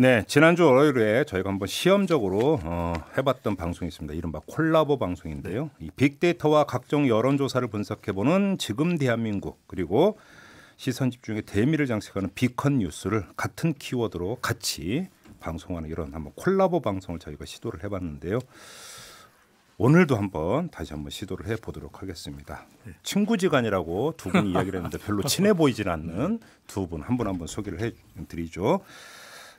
네, 지난주 월요일에 저희가 한번 시험적으로 어, 해봤던 방송이 있습니다. 이른바 콜라보 방송인데요. 이 빅데이터와 각종 여론조사를 분석해보는 지금 대한민국 그리고 시선 집중의 대미를 장식하는 비컨 뉴스를 같은 키워드로 같이 방송하는 이런 한번 콜라보 방송을 저희가 시도를 해봤는데요. 오늘도 한번 다시 한번 시도를 해보도록 하겠습니다. 네. 친구지간이라고 두 분이 이야기를 했는데 별로 친해 보이진 않는 네. 두분 한 분 한 분 소개를 해드리죠.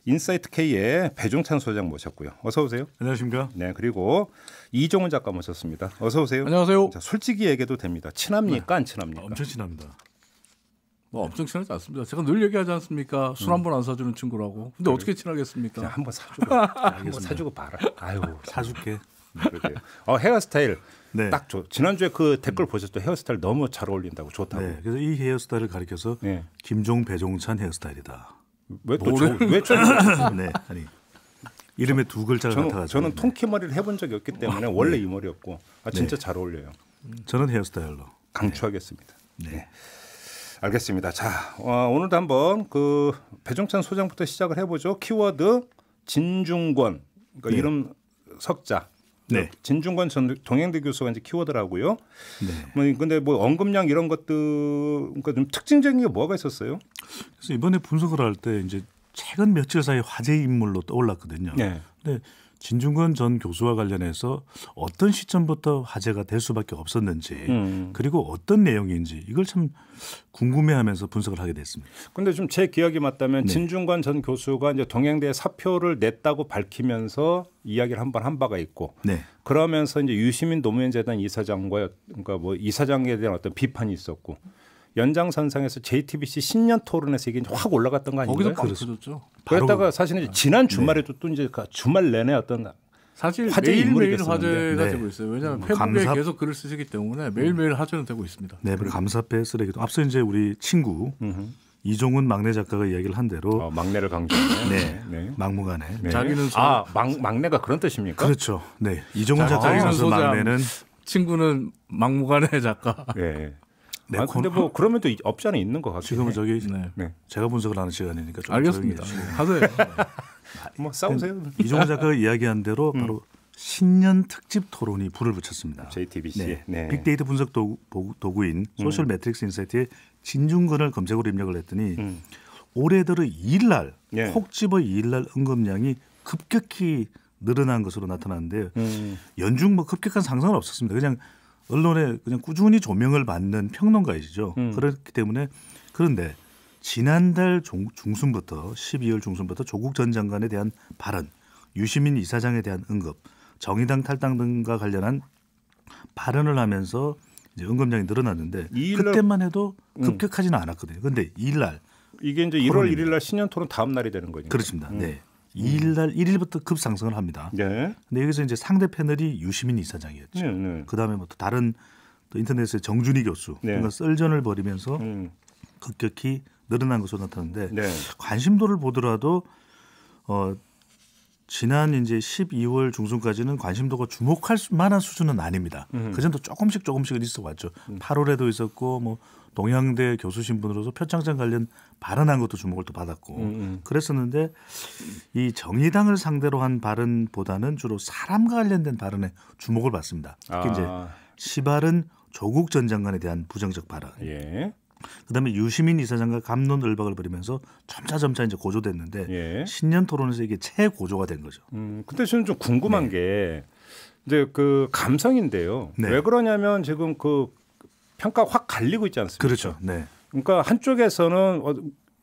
인사이트 K의 배종찬 소장 모셨고요. 어서 오세요. 안녕하십니까? 네, 그리고 이종훈 작가 모셨습니다. 어서 오세요. 안녕하세요. 자, 솔직히 얘기도 됩니다. 친합니까? 네. 안 친합니까? 엄청 친합니다. 뭐 엄청 친하지 않습니다. 제가 늘 얘기하지 않습니까? 술 한 번안 음. 사주는 친구라고. 근데 그래. 어떻게 친하겠습니까? 한번 사주고 한번 사주고 봐라. 아유 사줄게. 네, 어 헤어스타일 네. 딱 좋. 지난주에 그 댓글 음. 보셨죠? 헤어스타일 너무 잘 어울린다고 좋다고. 네, 그래서 이 헤어스타일을 가리켜서 네. 김종 배종찬 헤어스타일이다. 왜또왜 저는 네, 아니 이름에 두 글자를 저는, 같아가지고 저는 통키머리를 해본 적이 없기 때문에 어, 원래 네. 이 머리였고 아 진짜 네. 잘 어울려요. 저는 헤어스타일로 강추하겠습니다. 네. 네. 네. 알겠습니다. 자 어, 오늘도 한번 그 배종찬 소장부터 시작을 해보죠. 키워드 진중권 그러니까 네. 이름 석자 네. 그 진중권 전 동양대 교수가 이제 키워드라고요. 네. 뭐 근데 뭐 언급량 이런 것들 그러니까 좀 특징적인 게 뭐가 있었어요? 그래서 이번에 분석을 할 때 이제 최근 며칠 사이 화제 인물로 떠올랐거든요. 네. 근데 진중권 전 교수와 관련해서 어떤 시점부터 화제가 될 수밖에 없었는지 음. 그리고 어떤 내용인지 이걸 참 궁금해하면서 분석을 하게 됐습니다. 근데 좀 제 기억이 맞다면 네. 진중권 전 교수가 이제 동양대에 사표를 냈다고 밝히면서 이야기를 한 번 한 바가 있고 네. 그러면서 이제 유시민 노무현 재단 이사장과 그러니까 뭐 이사장에 대한 어떤 비판이 있었고 연장선상에서 JTBC 신년 토론에서 이게 확 올라갔던 거 아닌가요? 거기서 빵터죠 그랬다가 사실은 아, 지난 주말에도 네. 또 이제 그 주말 내내 어떤 사실 화제 매일매일 화제가 네. 되고 있어요. 왜냐하면 뭐 페북에 감사... 계속 글을 쓰시기 때문에 매일매일 화제는 되고 있습니다. 네, 감사패 쓰레기도 앞서 이제 우리 친구 음흠. 이종훈 막내 작가가 이야기를 한 대로 어, 막내를 강조하네. 네. 네. 막무가내. 네. 자기는 아, 소... 아, 막, 막내가 그런 뜻입니까? 그렇죠. 네. 이종훈 작가 아, 막내는 친구는 막무가내 작가. 네. 네, 아, 근데 뭐 그러면 또 없지 않아 있는 것 같아요. 지금은 저기 네. 네. 제가 분석을 하는 시간이니까 좀 알겠습니다. 하세요. 네. 아, 뭐 싸우세요. 이종호 작가가 이야기한 대로 음. 바로 신년 특집 토론이 불을 붙였습니다. JTBC 네. 네. 빅데이터 분석 도구, 도구인 음. 소셜 매트릭스 인사이트의 진중근을 검색으로 입력을 했더니 음. 올해 들어 2일날 예. 콕 집어 2일날 응급량이 급격히 늘어난 것으로 나타났는데 음. 연중 뭐 급격한 상승은 없었습니다. 그냥 언론에 그냥 꾸준히 조명을 받는 평론가이시죠. 음. 그렇기 때문에 그런데 지난달 중, 중순부터 12월 중순부터 조국 전 장관에 대한 발언, 유시민 이사장에 대한 응급 정의당 탈당 등과 관련한 발언을 하면서 이제 응급량이 늘어났는데 그때만 해도 음. 급격하지는 않았거든요. 근데 2일 날 이게 이제 1월 1일 날 신년 토론 다음 날이 되는 거니까. 그렇습니다. 음. 네. 2일 음. 날 1일부터 급상승을 합니다. 네. 근데 여기서 이제 상대 패널이 유시민 이사장이었죠. 네, 네. 그다음에 뭐 또 다른 또 인터넷의 정준희 교수 네. 뭔가 썰전을 벌이면서 음. 급격히 늘어난 것으로 나타났는데 네. 관심도를 보더라도 어 지난 이제 12월 중순까지는 관심도가 주목할 만한 수준은 아닙니다. 음. 그전도 조금씩 조금씩은 있어 왔죠. 음. 8월에도 있었고 뭐 동양대 교수 신분으로서 표창장 관련 발언한 것도 주목을 또 받았고 음, 음 그랬었는데 이 정의당을 상대로 한 발언보다는 주로 사람과 관련된 발언에 주목을 받습니다. 특히 아. 이제 시발은 조국 전 장관에 대한 부정적 발언. 예. 그다음에 유시민 이사장과 감론을박을 벌이면서 점차점차 이제 고조됐는데 예. 신년 토론에서 이게 최고조가 된 거죠. 음, 근데 저는 좀 궁금한 네. 게 이제 그 감성인데요. 네. 왜 그러냐면 지금 그 평가 확 갈리고 있지 않습니까? 그렇죠. 네. 그러니까 한쪽에서는 어,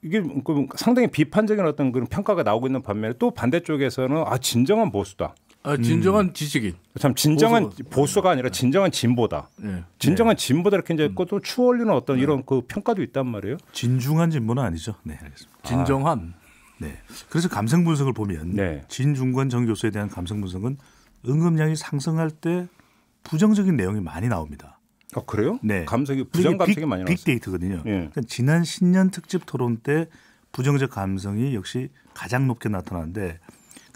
이게 그 상당히 비판적인 어떤 그런 평가가 나오고 있는 반면에 또 반대쪽에서는 아 진정한 보수다. 아, 진정한 음. 지식인. 참 진정한 보수가, 보수가 아니라 네. 진정한 진보다. 네. 진정한 네. 진보다 이렇게 이제 음. 또 추월리는 어떤 네. 이런 그 평가도 있단 말이에요. 진중한 진보는 아니죠. 네, 알겠습니다. 아. 진정한. 아. 네. 그래서 감성 분석을 보면 네. 진중권 정 교수에 대한 감성 분석은 응급량이 상승할 때 부정적인 내용이 많이 나옵니다. 아 그래요? 네. 감성이 부정 감성이 많이 나왔어요. 빅데이터거든요. 예. 그러니까 지난 신년 특집 토론 때 부정적 감성이 역시 가장 높게 나타나는데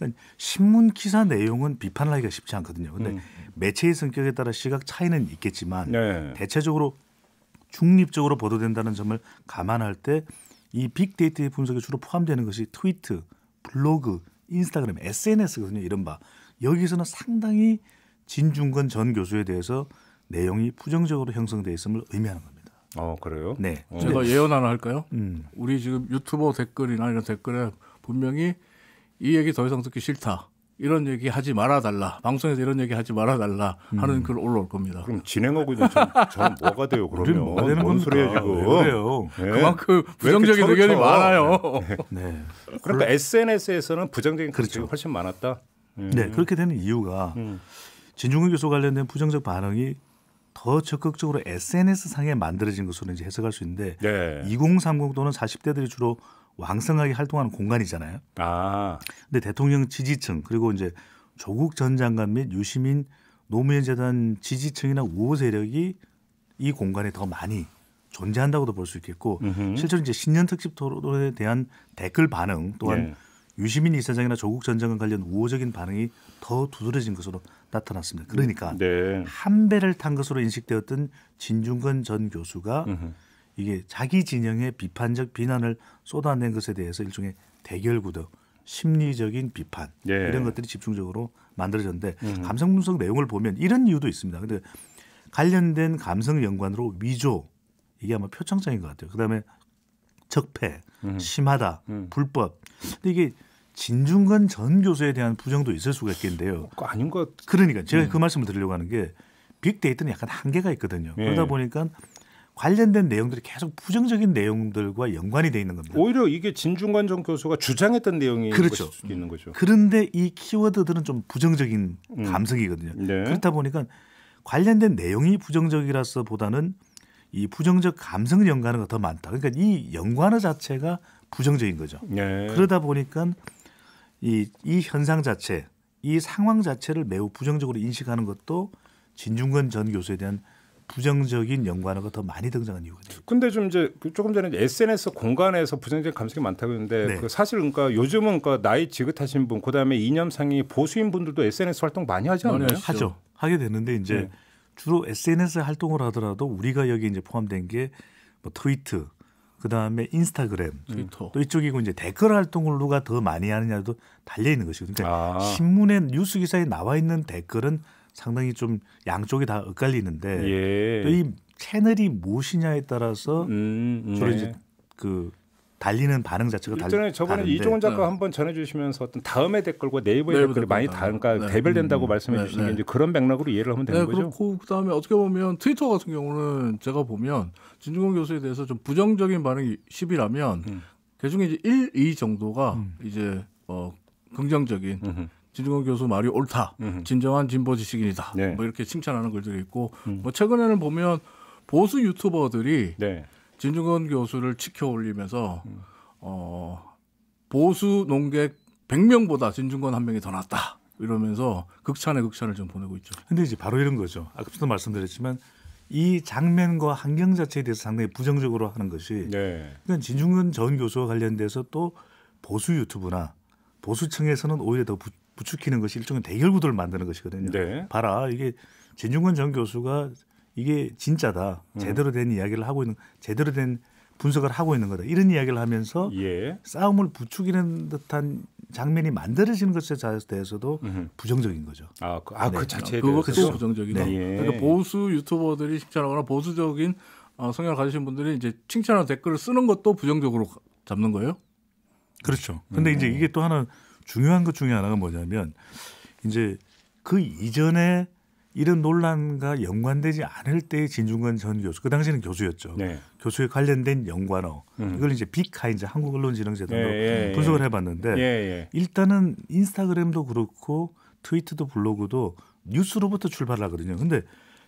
그러니까 신문 기사 내용은 비판하기가 을 쉽지 않거든요. 근데 음. 매체의 성격에 따라 시각 차이는 있겠지만 네. 대체적으로 중립적으로 보도된다는 점을 감안할 때 이 빅데이터의 분석에 주로 포함되는 것이 트위트, 블로그, 인스타그램, SNS거든요. 이른바 여기서는 상당히 진중권 전 교수에 대해서 내용이 부정적으로 형성돼 있음을 의미하는 겁니다. 어 그래요? 네. 어. 제가 네. 예언 하나 할까요? 음. 우리 지금 유튜버 댓글이나 이런 댓글에 분명히 이 얘기 더 이상 듣기 싫다. 이런 얘기 하지 말아달라. 방송에서 이런 얘기 하지 말아달라. 하는 음. 글 올라올 겁니다. 그럼 진행하고 있는 전, 뭐가 돼요, 그러면? 뭐 되는 뭔 소리예요, 지금? 네. 그만큼 부정적인 의견이 많아요. 네. 네. 그러니까 SNS에서는 부정적인 그렇죠. 훨씬 많았다. 네. 네, 그렇게 되는 이유가 음. 진중근 교수 관련된 부정적 반응이 더 적극적으로 SNS 상에 만들어진 것으로 이제 해석할 수 있는데 네. 2030 또는 40대들이 주로 왕성하게 활동하는 공간이잖아요. 아. 근데 대통령 지지층 그리고 이제 조국 전 장관 및 유시민 노무현 재단 지지층이나 우호 세력이 이 공간에 더 많이 존재한다고도 볼 수 있겠고 으흠. 실제로 이제 신년 특집 토론에 대한 댓글 반응 또한 네. 유시민 이사장이나 조국 전 장관 관련 우호적인 반응이 더 두드러진 것으로 나타났습니다. 그러니까 네. 한 배를 탄 것으로 인식되었던 진중근 전 교수가 으흠. 이게 자기 진영의 비판적 비난을 쏟아낸 것에 대해서 일종의 대결 구도, 심리적인 비판 예. 이런 것들이 집중적으로 만들어졌는데 음. 감성 분석 내용을 보면 이런 이유도 있습니다. 근데 관련된 감성 연관으로 위조 이게 아마 표창장인 것 같아요. 그다음에 적폐, 음. 심하다, 음. 불법. 근데 이게 진중건 전 교수에 대한 부정도 있을 수가 있겠는데요. 어, 그 아닌 것. 그러니까 제가 음. 그 말씀을 드리려고 하는 게 빅데이터는 약간 한계가 있거든요. 예. 그러다 보니까 관련된 내용들이 계속 부정적인 내용들과 연관이 돼 있는 겁니다. 오히려 이게 진중관전 교수가 주장했던 내용이 그렇죠. 있는 거죠. 그런데 이 키워드들은 좀 부정적인 음. 감성이거든요. 네. 그렇다 보니까 관련된 내용이 부정적이라서 보다는 이 부정적 감성 연관어가 더 많다. 그러니까 이연관의 자체가 부정적인 거죠. 네. 그러다 보니까 이, 이 현상 자체, 이 상황 자체를 매우 부정적으로 인식하는 것도 진중권 전 교수에 대한 부정적인 연관어가 더 많이 등장한 이유거든요. 근데 좀 이제 그 조금 전에 SNS 공간에서 부정적인 감성이 많다고 했는데 네. 그 사실 그러니까 요즘은 그러니까 나이 지긋하신 분 그다음에 이념상이 보수인 분들도 SNS 활동 많이 하지 않나요? 하죠. 하게 되는데 이제 네. 주로 SNS 활동을 하더라도 우리가 여기 이제 포함된 게뭐 트위트 그다음에 인스타그램 트위터. 또 이쪽이고 이제 댓글 활동을 누가 더 많이 하느냐도 달려 있는 것이거든요. 그러니까 아. 신문에 뉴스 기사에 나와 있는 댓글은 상당히 좀 양쪽이 다 엇갈리는데 예. 또이 채널이 무엇이냐에 따라서 음, 음. 주로 네. 이제 그 달리는 반응 자체가 달리 전에 저번에 데 이종훈 작가 네. 어. 한번 전해주시면서 어떤 다음의 댓글과 네이버의 네, 댓글이 많이 다른가 그러니까 네. 대별된다고 음, 말씀해 네, 주신 게 네. 이제 그런 맥락으로 이해를 하면 되는 거죠. 그렇고 그다음에 어떻게 보면 트위터 같은 경우는 제가 보면 진중권 교수에 대해서 좀 부정적인 반응이 10이라면 음. 그중에 이제 1, 2 정도가 음. 이제 어 긍정적인. 음흠. 진중권 교수 말이 옳다. 음 진정한 진보 지식인이다. 네. 뭐 이렇게 칭찬하는 글들이 있고 음. 뭐 최근에는 보면 보수 유튜버들이 네. 진중권 교수를 치켜 올리면서 음. 어 보수 농객 100명보다 진중권 한 명이 더 낫다. 이러면서 극찬의 극찬을 좀 보내고 있죠. 근데 이제 바로 이런 거죠. 아까부터 말씀드렸지만 이 장면과 환경 자체에 대해서 상당히 부정적으로 하는 것이 네. 그러니까 진중근 전 교수와 관련돼서 또 보수 유튜브나 보수층에서는 오히려 더 부추기는 것이 일종의 대결 구도를 만드는 것이거든요. 네. 봐라 이게 진중권 전 교수가 이게 진짜다 음. 제대로 된 이야기를 하고 있는 제대로 된 분석을 하고 있는 거다 이런 이야기를 하면서 예. 싸움을 부추기는 듯한 장면이 만들어지는 것에 대해서도 음 부정적인 거죠. 아그 아, 그, 아 그 네. 그 자체에 그거 계속 부정적이고 네. 그러니까 보수 유튜버들이 칭찬하거나 보수적인 어, 성향을 가지신 분들이 이제 칭찬하는 댓글을 쓰는 것도 부정적으로 잡는 거예요? 그렇죠. 근데 음. 이제 이게 또 하나 중요한 것 중에 하나가 뭐냐면 이제 그 이전에 이런 논란과 연관되지 않을 때의 진중권 전 교수, 그 당시에는 교수였죠. 네. 교수에 관련된 연관어 음. 이걸 이제 빅카 인제 한국언론진흥재단으로 예, 예, 예, 분석을 해봤는데 예, 예, 일단은 인스타그램도 그렇고 트위트도 블로그도 뉴스로부터 출발하거든요. 근데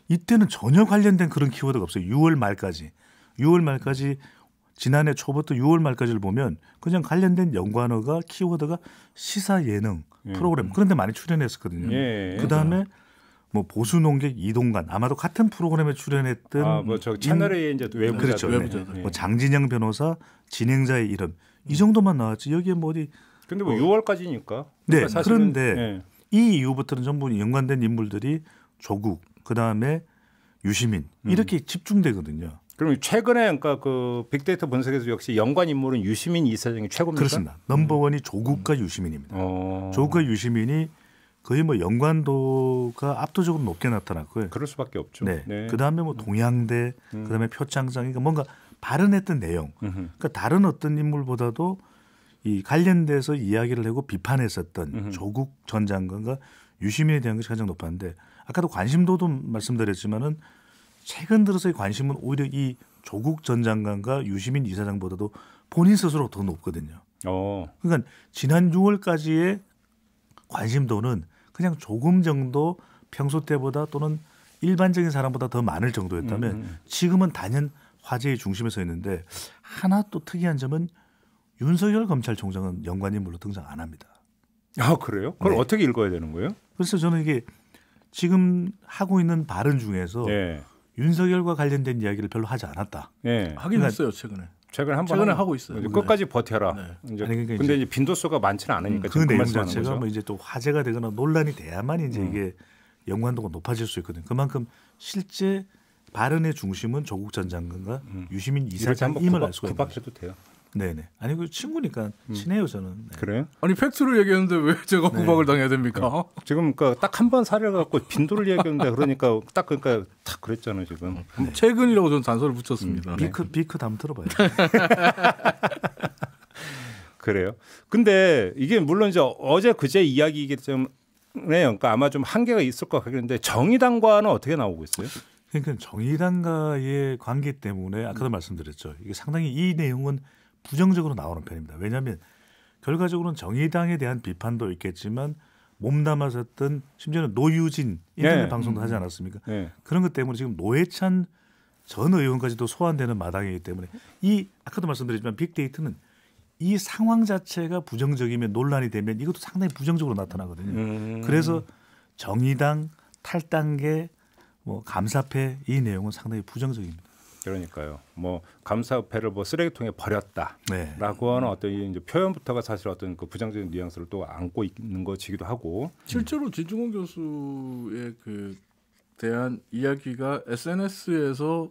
이때는 전혀 관련된 그런 키워드가 없어요. 6월 말까지 6월 말까지 지난해 초부터 6월 말까지를 보면 그냥 관련된 연관어가 키워드가 시사 예능 예. 프로그램 그런 데 많이 출연했었거든요. 예. 예. 그다음에 뭐 보수 농객 이동관 아마도 같은 프로그램에 출연했던 아, 뭐저 채널에 인... 이제 외부자 그렇죠. 외부자. 네, 네. 네. 뭐 장진영 변호사 진행자의 이름 이 음. 정도만 나왔지 여기에 뭐 어디 근데 뭐 어, 뭐 6월까지니까 그러니까 그런데 네. 이 이후부터는 전부 연관된 인물들이 조국 그다음에 유시민 음. 이렇게 음. 집중되거든요. 그럼 최근에 그러니까 그 빅데이터 분석에서 역시 연관 인물은 유시민 이사장이 최고입니까? 그렇습니다. 넘버원이 음. 조국과 유시민입니다. 어. 조국과 유시민이 거의 뭐 연관도가 압도적으로 높게 나타났고요. 그럴 수밖에 없죠. 네. 네. 그 다음에 뭐 동양대, 음. 그 다음에 표창장, 그러니까 뭔가 발언했던 내용. 그러니까 다른 어떤 인물보다도 이 관련돼서 이야기를 하고 비판했었던 음흠. 조국 전 장관과 유시민에 대한 것이 가장 높았는데 아까도 관심도도 말씀드렸지만은 최근 들어서의 관심은 오히려 이 조국 전 장관과 유시민 이사장보다도 본인 스스로 더 높거든요. 어. 그러니까 지난 6월까지의 관심도는 그냥 조금 정도 평소 때보다 또는 일반적인 사람보다 더 많을 정도였다면 음, 음. 지금은 단연 화제의 중심에 서 있는데 하나 또 특이한 점은 윤석열 검찰총장은 연관인물로 등장 안 합니다. 아 그래요? 그걸 네. 어떻게 읽어야 되는 거예요? 그래서 저는 이게 지금 하고 있는 발언 중에서 네. 윤석열과 관련된 이야기를 별로 하지 않았다. 예. 네. 하긴 그러니까 했어요 최근에. 최근 한번 최근에 하고 있어요. 이제 네. 끝까지 버텨라. 네. 이제 아니, 그러니까 근데 이제, 빈도수가 많지는 않으니까 음, 그, 그 내용 자체가 뭐 이제 또 화제가 되거나 논란이 돼야만 이제 음. 이게 연관도가 높아질 수 있거든요. 그만큼 실제 발언의 중심은 조국 전 장관과 음. 유시민 이사장임을 그 알 수가 있는 그 구박해도 돼요. 네네. 아니 그 친구니까 음. 친해요 저는. 네. 그래요? 아니 팩트를 얘기하는데왜 제가 구박을 네. 당해야 됩니까? 네. 지금 그러니까 딱한 번사례 갖고 빈도를 얘기했는데 그러니까 딱 그러니까 탁 그랬잖아요 지금. 음. 네. 최근이라고 저는 단서를 붙였습니다. 음, 네. 비크 비크 다음 들어봐요. 그래요. 근데 이게 물론 이제 어제 그제 이야기이기 때문에 그러니까 아마 좀 한계가 있을 것 같긴데 정의당과는 어떻게 나오고 있어요? 그러니까 정의당과의 관계 때문에 아까도 말씀드렸죠. 이게 상당히 이 내용은 부정적으로 나오는 편입니다. 왜냐하면 결과적으로는 정의당에 대한 비판도 있겠지만 몸담아섰던 심지어는 노유진 인터넷 네. 방송도 하지 음. 않았습니까? 네. 그런 것 때문에 지금 노회찬 전 의원까지도 소환되는 마당이기 때문에 이 아까도 말씀드렸지만 빅데이터는 이 상황 자체가 부정적이면 논란이 되면 이것도 상당히 부정적으로 나타나거든요. 음. 그래서 정의당 탈당계 뭐 감사패 이 내용은 상당히 부정적입니다. 그러니까요. 뭐감사배를뭐 쓰레기통에 버렸다라고 네. 하는 어떤 이 표현부터가 사실 어떤 그 부정적인 뉘앙스를 또 안고 있는 것이기도 하고 실제로 진중권 교수의 그 대한 이야기가 SNS에서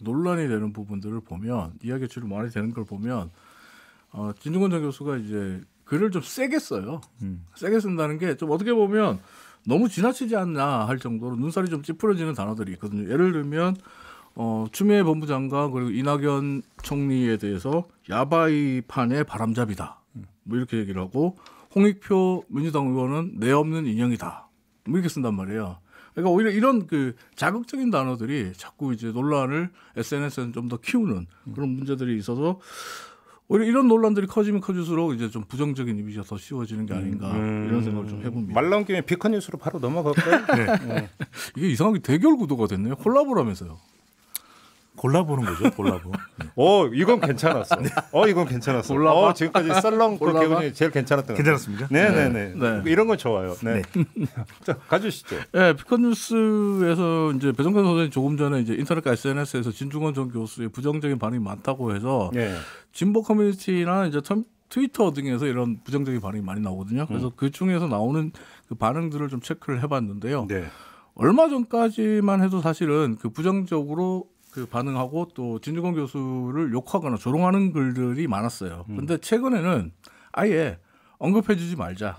논란이 되는 부분들을 보면 이야기 주로 많이 되는 걸 보면 어, 진중권 전 교수가 이제 글을 좀 세게 써요. 음. 세게 쓴다는 게 좀 어떻게 보면 너무 지나치지 않나 할 정도로 눈살이 좀 찌푸려지는 단어들이 있거든요. 예를 들면 어, 추미애 본부장과 그리고 이낙연 총리에 대해서 야바이판의 바람잡이다. 뭐 이렇게 얘기를 하고 홍익표 민주당 의원은 내 없는 인형이다. 뭐 이렇게 쓴단 말이에요. 그러니까 오히려 이런 그 자극적인 단어들이 자꾸 이제 논란을 SNS에서 좀더 키우는 그런 문제들이 있어서 오히려 이런 논란들이 커지면 커질수록 이제 좀 부정적인 이미지가 더 씌워지는 게 음, 아닌가 음. 이런 생각을 좀 해봅니다. 말 나온 김에 비컨 뉴스로 바로 넘어갈까요? 네. 네. 이게 이상하게 대결 구도가 됐네요. 콜라보라면서요. 골라보는 거죠, 골라보. 네. 어, 이건 괜찮았어. 네. 어, 이건 괜찮았어. 골라봐? 어, 지금까지 썰렁 개분이 그 제일 괜찮았던 거. 괜찮았습니까? 네네네. 네, 이런 건 좋아요. 네. 자, 가주시죠. 네, 피커뉴스에서 이제 배정근 선생님 조금 전에 이제 인터넷과 SNS에서 진중원 전 교수의 부정적인 반응이 많다고 해서 예. 진보 커뮤니티나 이제 트위터 등에서 이런 부정적인 반응이 많이 나오거든요. 음. 그래서 음. 그 중에서 나오는 그 반응들을 좀 체크를 해봤는데요. 얼마 전까지만 해도 사실은 그 부정적으로 그 반응하고 또진주공 교수를 욕하거나 조롱하는 글들이 많았어요. 음. 근데 최근에는 아예 언급해주지 말자.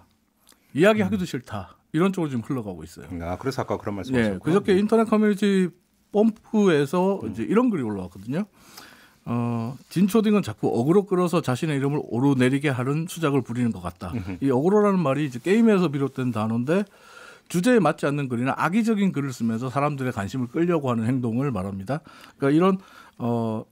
이야기하기도 음. 싫다. 이런 쪽으로 지금 흘러가고 있어요. 아, 그래서 아까 그런 말씀 하셨고 네, 그저께 음. 인터넷 커뮤니티 펌프에서 음. 이제 이런 글이 올라왔거든요. 어, 진초딩은 자꾸 어그로 끌어서 자신의 이름을 오르내리게 하는 수작을 부리는 것 같다. 음흠. 이 어그로라는 말이 이제 게임에서 비롯된 단어인데 주제에 맞지 않는 글이나 악의적인 글을 쓰면서 사람들의 관심을 끌려고 하는 행동을 말합니다. 그러니까 이런 어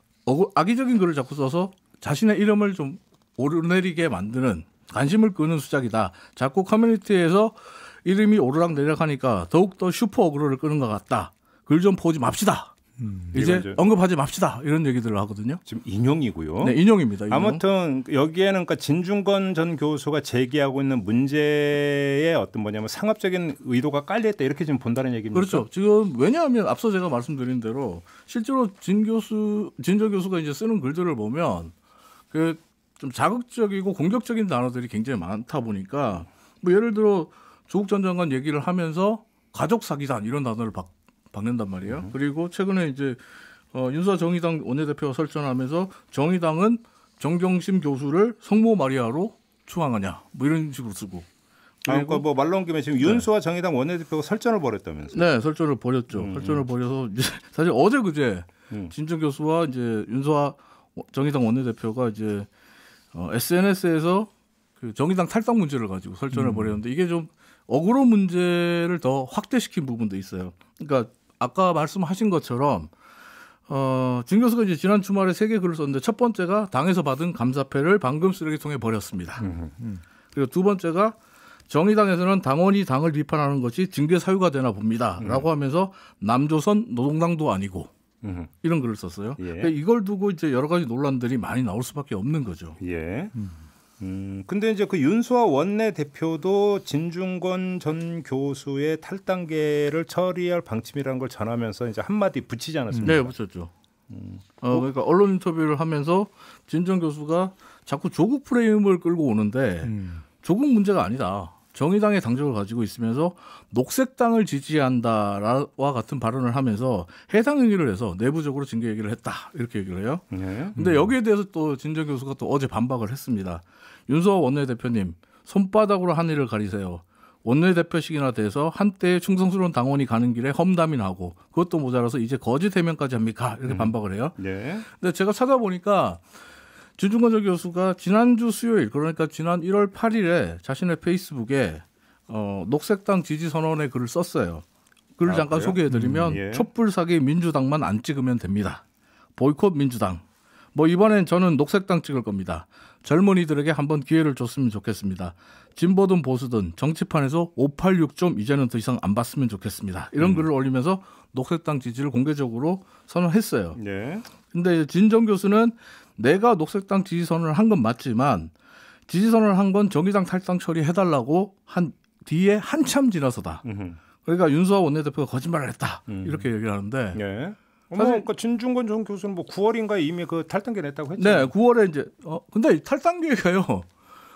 악의적인 글을 자꾸 써서 자신의 이름을 좀 오르내리게 만드는 관심을 끄는 수작이다. 자꾸 커뮤니티에서 이름이 오르락 내리락 하니까 더욱더 슈퍼 어그로를 끄는 것 같다. 글 좀 보지 맙시다. 음. 이제, 언급하지 맙시다 이런 얘기들을 하거든요. 지금 인용이고요. 네, 인용입니다. 인용. 아무튼 여기에는 그러니까 진중건 전 교수가 제기하고 있는 문제의 어떤 뭐냐면 상업적인 의도가 깔려있다 이렇게 지금 본다는 얘기입니다. 그렇죠. 지금 왜냐하면 앞서 제가 말씀드린 대로 실제로 진 교수 진저 교수가 이제 쓰는 글들을 보면 그 좀 자극적이고 공격적인 단어들이 굉장히 많다 보니까 뭐 예를 들어 조국 전 장관 얘기를 하면서 가족 사기단 이런 단어를 박 박는단 말이에요. 음. 그리고 최근에 이제 어, 윤서 정의당 원내대표가 설전하면서 정의당은 정경심 교수를 성모 마리아로 추앙하냐 뭐 이런 식으로 쓰고 아, 그러니까 뭐말 나온 김에 지금 네. 윤수와 정의당 원내대표가 설전을 벌였다면서요? 네, 설전을 벌였죠. 음, 음. 설전을 벌여서 사실 어제 그제 음. 진정 교수와 이제 윤수와 정의당 원내대표가 이제 어, SNS에서 그 정의당 탈당 문제를 가지고 설전을 음. 벌였는데 이게 좀 억울한 문제를 더 확대시킨 부분도 있어요. 그러니까 아까 말씀하신 것처럼 어, 진 교수가 이제 지난 주말에 세 개 글을 썼는데 첫 번째가 당에서 받은 감사패를 방금 쓰레기통에 버렸습니다. 음, 음, 음. 그리고 두 번째가 정의당에서는 당원이 당을 비판하는 것이 징계 사유가 되나 봅니다라고 하면서 남조선 노동당도 아니고 이런 글을 썼어요. 예. 그러니까 이걸 두고 이제 여러 가지 논란들이 많이 나올 수밖에 없는 거죠. 예. 음, 근데 이제 그 윤수아 원내 대표도 진중권 전 교수의 탈당계를 처리할 방침이라는 걸 전하면서 이제 한마디 붙이지 않았습니까? 네, 붙였죠. 음. 어, 그러니까 언론 인터뷰를 하면서 진중 교수가 자꾸 조국 프레임을 끌고 오는데 음. 조국 문제가 아니다. 정의당의 당적을 가지고 있으면서 녹색당을 지지한다와 같은 발언을 하면서 해당 얘기를 해서 내부적으로 징계 얘기를 했다 이렇게 얘기를 해요. 네. 근데 음. 여기에 대해서 또 진정 교수가 또 어제 반박을 했습니다. 윤석열 원내대표님 손바닥으로 한늘을 가리세요. 원내대표식이나 돼서 한때 충성스러운 당원이 가는 길에 험담이나 고 그것도 모자라서 이제 거짓 해명까지 합니까? 이렇게 음. 반박을 해요. 네. 근데 제가 찾아보니까 진중건절 교수가 지난주 수요일 그러니까 지난 1월 8일에 자신의 페이스북에 어, 녹색당 지지 선언의 글을 썼어요. 글을 아, 잠깐 소개해드리면 음, 예. 촛불 사기 민주당만 안 찍으면 됩니다. 보이콧 민주당 뭐 이번엔 저는 녹색당 찍을 겁니다. 젊은이들에게 한번 기회를 줬으면 좋겠습니다. 진보든 보수든 정치판에서 586 좀 이제는 더 이상 안 봤으면 좋겠습니다. 이런 음. 글을 올리면서 녹색당 지지를 공개적으로 선언했어요. 네. 근데 진정 교수는 내가 녹색당 지지 선언을 한 건 맞지만 지지 선언을 한 건 정의당 탈당 처리해달라고 한 뒤에 한참 지나서다. 음흠. 그러니까 윤수아 원내대표가 거짓말을 했다. 음. 이렇게 얘기를 하는데 네. 사실 그러니까 진중권 전 교수는 뭐 9월인가 이미 그 탈당 계냈다고 했죠. 네, 9월에 이제 어 근데 탈당 계획가요.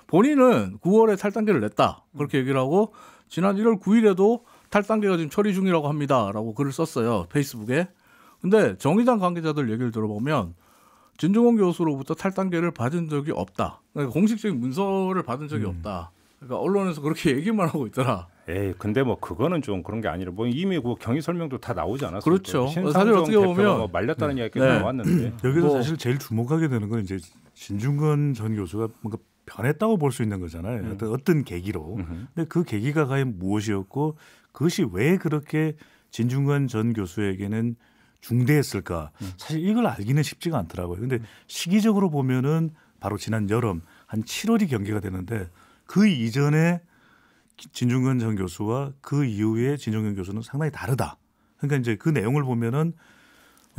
본인은 9월에 탈당 계를 냈다 그렇게 음. 얘기를 하고 지난 1월 9일에도 탈당 계가 지금 처리 중이라고 합니다라고 글을 썼어요 페이스북에. 근데 정의당 관계자들 얘기를 들어보면 진중권 교수로부터 탈당 계를 받은 적이 없다. 그러니까 공식적인 문서를 받은 적이 음. 없다. 그러니까 언론에서 그렇게 얘기만 하고 있더라. 에이 근데 뭐 그거는 좀 그런 게 아니라 뭐 이미 그 경위 설명도 다 나오지 않았어요. 그렇죠. 어, 사실 어떻게 보면 뭐 말렸다는 음. 이야기가 네. 나왔는데 여기서 뭐. 사실 제일 주목하게 되는 건 이제 진중근전 교수가 뭔가 변했다고 볼 수 있는 거잖아요. 음. 어떤 어떤 계기로. 음. 근데 그 계기가 과연 무엇이었고 그것이 왜 그렇게 진중근 전 교수에게는 중대했을까? 음. 사실 이걸 알기는 쉽지가 않더라고요. 근데 시기적으로 보면은 바로 지난 여름 한 7월이 경기가 되는데 그 이전에 진중근 전 교수와 그 이후에 진중근 교수는 상당히 다르다. 그러니까 이제 그 내용을 보면은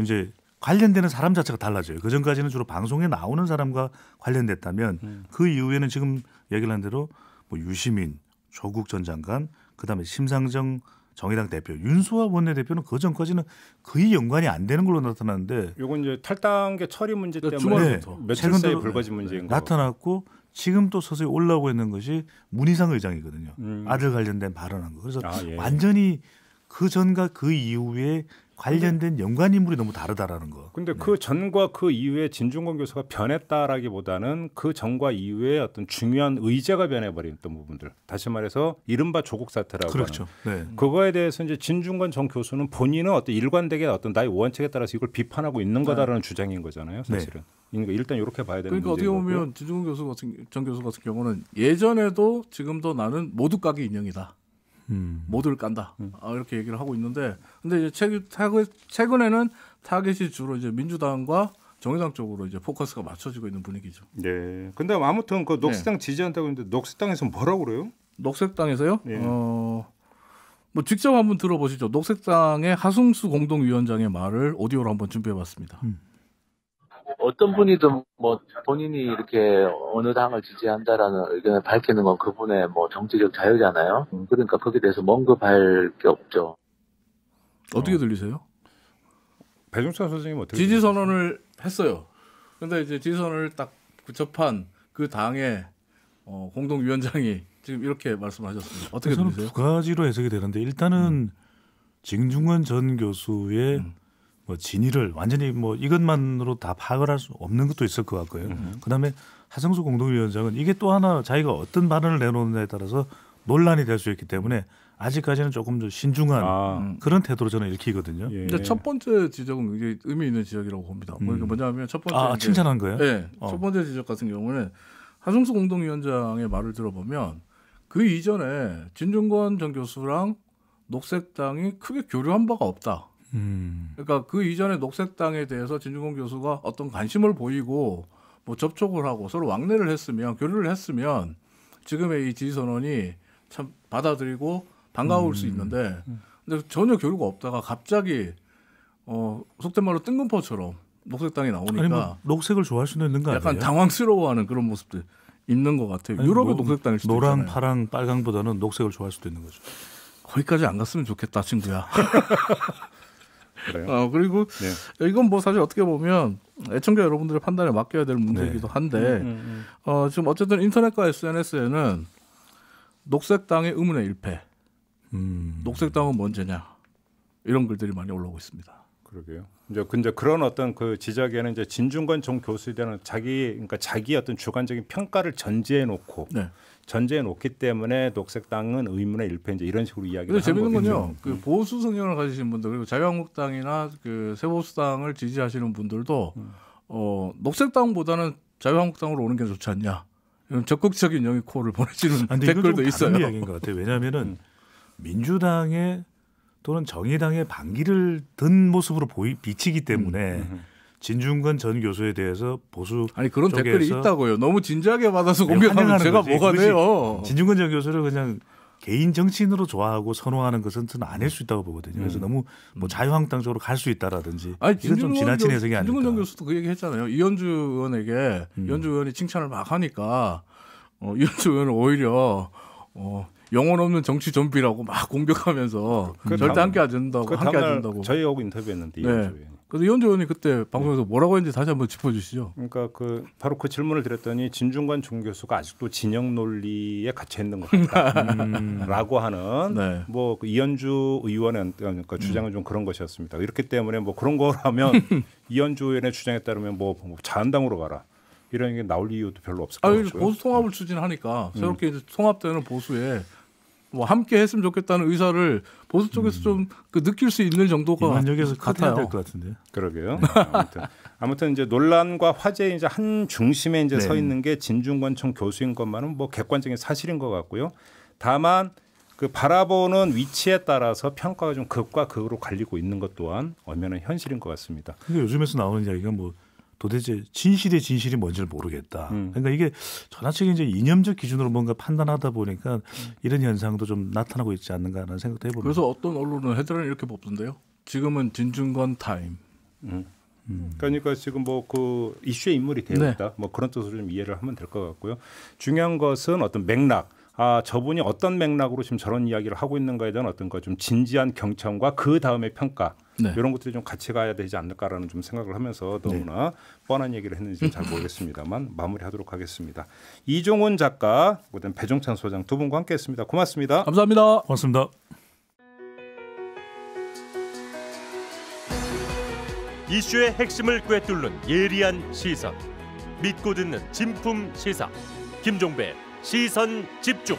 이제 관련되는 사람 자체가 달라져요. 그 전까지는 주로 방송에 나오는 사람과 관련됐다면 음. 그 이후에는 지금 얘기를 한 대로 뭐 유시민, 조국 전 장관, 그다음에 심상정 정의당 대표, 윤수화 원내대표는 그 전까지는 거의 연관이 안 되는 걸로 나타났는데 요건 이제 탈당계 처리 문제 그러니까 때문에 네, 며칠 사이 불거진 문제인 거 나타났고 지금 또 서서히 올라오고 있는 것이 문희상 의장이거든요. 음. 아들 관련된 발언한 거. 그래서 아, 예. 완전히 그 전과 그 이후에 관련된 연관 인물이 너무 다르다라는 거. 근데 네. 그 전과 그 이후에 진중권 교수가 변했다라기보다는 그 전과 이후에 어떤 중요한 의제가 변해버린 어떤 부분들. 다시 말해서 이른바 조국 사태라고 그렇죠. 네. 그거에 대해서 이제 진중권 전 교수는 본인은 어떤 일관되게 어떤 나의 원칙에 따라서 이걸 비판하고 있는 네. 거다라는 네. 주장인 거잖아요. 사실은. 그러니까 일단 이렇게 봐야 되는 그러니까 문제인 어떻게 보면 지중 교수 같은 전 교수 같은 경우는 예전에도 지금도 나는 모두 까기 인형이다. 음. 모두를 깐다. 음. 아, 이렇게 얘기를 하고 있는데 근데 이제 최, 최근, 최근에는 타겟이 주로 이제 민주당과 정의당 쪽으로 이제 포커스가 맞춰지고 있는 분위기죠. 네. 근데 아무튼 그 녹색당 네. 지지한다고 했는데 녹색당에서 뭐라고 그래요? 녹색당에서요? 네. 어. 뭐 직접 한번 들어보시죠. 녹색당의 하승수 공동위원장의 말을 오디오로 한번 준비해봤습니다. 음. 어떤 분이든 뭐 본인이 이렇게 어느 당을 지지한다라는 의견을 밝히는 건 그분의 뭐 정치적 자유잖아요. 음, 그러니까 거기에 대해서 언급할 게 없죠. 어떻게 들리세요? 배종찬 선생님 어떻게 지지 선언을 했어요. 근데 이제 지지 선언을 딱 구첩한 그 당의 어, 공동위원장이 지금 이렇게 말씀하셨습니다. 어떻게 그 들리세요? 두 가지로 해석이 되는데 일단은 음. 징중권 전 교수의 음. 뭐 진위를 완전히 뭐 이것만으로 다 파악을 할 수 없는 것도 있을 것 같고요. 음. 그다음에 하성수 공동위원장은 이게 또 하나 자기가 어떤 발언을 내놓느냐에 따라서 논란이 될 수 있기 때문에 아직까지는 조금 더 신중한 아. 그런 태도로 저는 읽히거든요. 예. 근데 첫 번째 지적은 굉장 의미 있는 지적이라고 봅니다. 뭐 음. 그게 뭐냐면 첫 번째 아, 칭찬한 거예요. 네, 어. 첫 번째 지적 같은 경우는 하성수 공동위원장의 말을 들어보면 그 이전에 진중권 전 교수랑 녹색당이 크게 교류한 바가 없다. 음. 그러니까 그 이전에 녹색당에 대해서 진중권 교수가 어떤 관심을 보이고 뭐 접촉을 하고 서로 왕래를 했으면 교류를 했으면 지금의 이 지지 선언이 참 받아들이고 반가울 음. 수 있는데 음. 근데 전혀 교류가 없다가 갑자기 어 속된 말로 뜬금포처럼 녹색당이 나오니까 아니 뭐 녹색을 좋아할 수도 있는 거 약간 아니에요? 약간 당황스러워하는 그런 모습들 있는 것 같아요. 아니, 유럽의 노, 뭐 녹색당일 수도 노랑, 있잖아요. 파랑, 빨강보다는 녹색을 좋아할 수도 있는 거죠. 거기까지 안 갔으면 좋겠다, 친구야. 그래요? 어, 그리고 네. 이건 뭐 사실 어떻게 보면 애청자 여러분들의 판단에 맡겨야 될 문제이기도 네. 한데 네. 어, 지금 어쨌든 인터넷과 SNS에는 녹색당의 의문의 일패, 녹색당은 뭔지냐 이런 글들이 많이 올라오고 있습니다. 그러게요. 이제 근데 그 그런 어떤 그 지적에는 이제 진중권 전 교수에 대한 자기 그러니까 자기 어떤 주관적인 평가를 전제해 놓고 네. 전제해 놓기 때문에 녹색당은 의문의 일패인지 이런 식으로 이야기를 재밌는 건요. 그 음. 보수 성향을 가지신 분들 그리고 자유한국당이나 그세보수당을 지지하시는 분들도 음. 어, 녹색당보다는 자유한국당으로 오는 게 좋지 않냐. 이런 적극적인 영의 코를 보내시는 아니, 댓글도 있어요. 다른 이야기인 것 같아요. 왜냐하면은 음. 민주당의 또는 정의당의 반기를 든 모습으로 보이 비치기 때문에 진중근 전 교수에 대해서 보수 아니 그런 댓글이 있다고요. 너무 진지하게 받아서 네, 공격하는 제가 거지. 뭐가 돼요? 진중근 전 교수를 그냥 개인 정치인으로 좋아하고 선호하는 것은 저는 아닐 수 있다고 보거든요. 그래서 음. 너무 뭐 음. 자유한국당 쪽으로 갈 수 있다라든지 아니, 이건 좀 지나친 해석이 아니 진중근 전 교수도 그 얘기 했잖아요. 이현주 의원에게 음. 이현주 의원이 칭찬을 막 하니까 어, 이현주 의원은 오히려 어, 영혼 없는 정치 좀비라고 막 공격하면서 그, 절대 함께 안 준다고 그 함께 안 준다고 저희하고 인터뷰했는데 네. 이현주 의원이. 그래서 이현재 의원이 그때 방송에서 뭐라고 했는지 다시 한 번 짚어주시죠. 그러니까 그 바로 그 질문을 드렸더니 진중관 준 교수가 아직도 진영 논리에 갇혀 있는 것 같다라고 음. 하는 네. 뭐 그 이현주 의원의 그러니까 음. 주장은 음. 좀 그런 것이었습니다. 이렇게 때문에 뭐 그런 거라면 이현주 의원의 주장에 따르면 뭐, 뭐 자한당으로 가라. 이런 게 나올 이유도 별로 없을 아, 것 같고요. 보수 통합을 추진하니까 새롭게 음. 이 통합되는 보수에 뭐 함께 했으면 좋겠다는 의사를 보수 쪽에서 음. 좀그 느낄 수 있는 정도가 만역에서 같아야 될 것 같은데. 그러게요. 네. 네, 아무튼 아무튼 이제 논란과 화제 이제 한 중심에 이제 네. 서 있는 게 진중권총 교수인 것만은 뭐 객관적인 사실인 것 같고요. 다만 그 바라보는 위치에 따라서 평가가 좀 극과 극으로 갈리고 있는 것 또한 엄연한 현실인 것 같습니다. 근데 요즘에서 나오는 이야기가 뭐 도대체 진실의 진실이 뭔지를 모르겠다. 음. 그러니까 이게 전화책이 이제 이념적 기준으로 뭔가 판단하다 보니까 음. 이런 현상도 좀 나타나고 있지 않는가하는 생각도 해봅니다. 그래서 어떤 언론은 헤드라인 이렇게 뽑던데요. 지금은 진중권 타임. 음. 음. 그러니까 지금 뭐 그 이슈의 인물이 되었다. 네. 뭐 그런 뜻으로 좀 이해를 하면 될 것 같고요. 중요한 것은 어떤 맥락. 아 저분이 어떤 맥락으로 지금 저런 이야기를 하고 있는가에 대한 어떤 거좀 진지한 경청과 그 다음에 평가 네. 이런 것들이 좀 같이 가야 되지 않을까라는 좀 생각을 하면서 너무나 네. 뻔한 얘기를 했는지잘 모르겠습니다만 마무리하도록 하겠습니다. 이종훈 작가, 그다음 배종찬 소장 두 분과 함께했습니다. 고맙습니다. 감사합니다. 고맙습니다. 이슈의 핵심을 꿰뚫는 예리한 시선, 믿고 듣는 진품 시사, 김종배. 시선 집중.